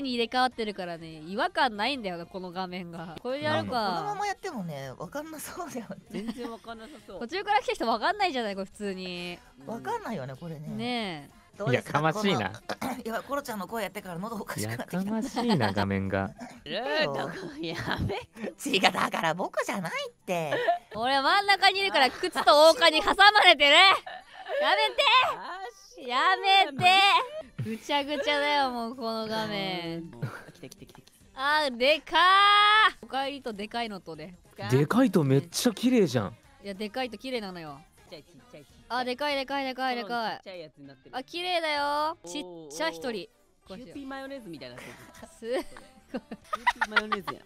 に入れ替わってるからね違和感ないんだよなこの画面がこれやるかこのままやってもね分かんなそうだよ全然分かんなさそう途中から来た人分かんないじゃないこれ普通に分かんないよねこれねねえいやかましいな。やばい、コロちゃんの声やってから喉おかしくなってきた。やかましいな、画面が。ルートやめ違う、だから僕じゃないって。俺真ん中にいるから、靴と王冠に挟まれてる。やめてやめてぐちゃぐちゃだよもうこの画面来て来て来てあーでかーおかえりとでかいのとででかいとめっちゃ綺麗じゃんいやでかいと綺麗なのよっいっあでかいでかいでかいでかいちっちゃいやつになってるあ綺麗だよちっちゃ一人キューピーマヨネーズみたいなすごいキューピーマヨネーズや